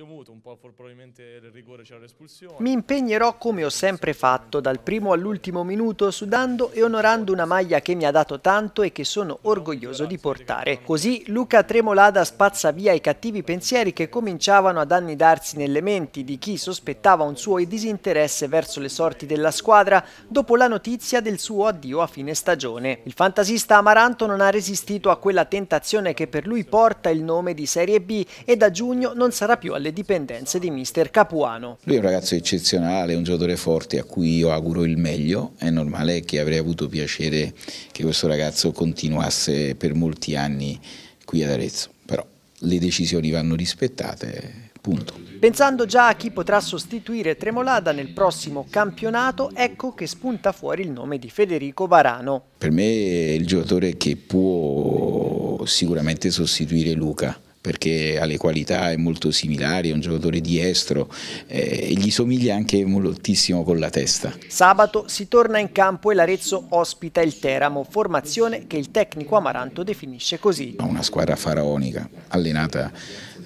Abbiamo avuto un po' probabilmente il rigore, c'era l'espulsione. Mi impegnerò come ho sempre fatto, dal primo all'ultimo minuto, sudando e onorando una maglia che mi ha dato tanto e che sono orgoglioso di portare. Così Luca Tremolada spazza via i cattivi pensieri che cominciavano ad annidarsi nelle menti di chi sospettava un suo disinteresse verso le sorti della squadra dopo la notizia del suo addio a fine stagione. Il fantasista Amaranto non ha resistito a quella tentazione che per lui porta il nome di Serie B e da giugno non sarà più alle nelle dipendenze di mister Capuano. Lui è un ragazzo eccezionale, un giocatore forte a cui io auguro il meglio. È normale che avrei avuto piacere che questo ragazzo continuasse per molti anni qui ad Arezzo. Però le decisioni vanno rispettate Punto. Pensando già a chi potrà sostituire Tremolada nel prossimo campionato, ecco che spunta fuori il nome di Federico Varano. Per me è il giocatore che può sicuramente sostituire Luca perché ha le qualità, è molto similare, è un giocatore diestro eh, e gli somiglia anche moltissimo con la testa. Sabato si torna in campo e l'Arezzo ospita il Teramo, formazione che il tecnico Amaranto definisce così. Una squadra faraonica, allenata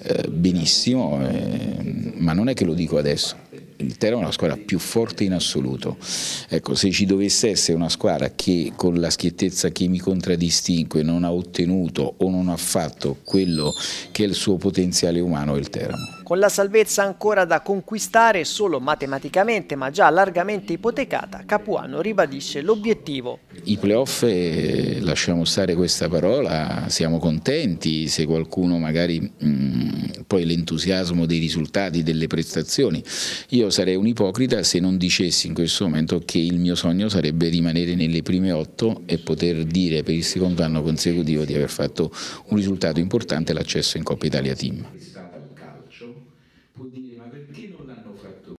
eh, benissimo, eh, ma non è che lo dico adesso il Teramo è la squadra più forte in assoluto. Ecco, se ci dovesse essere una squadra che con la schiettezza che mi contraddistingue non ha ottenuto o non ha fatto quello che è il suo potenziale umano, è il Teramo. Con la salvezza ancora da conquistare, solo matematicamente ma già largamente ipotecata, Capuano ribadisce l'obiettivo. I playoff, eh, lasciamo stare questa parola, siamo contenti se qualcuno magari... Mm, poi l'entusiasmo dei risultati, delle prestazioni. Io sarei un ipocrita se non dicessi in questo momento che il mio sogno sarebbe rimanere nelle prime otto e poter dire per il secondo anno consecutivo di aver fatto un risultato importante l'accesso in Coppa Italia Team.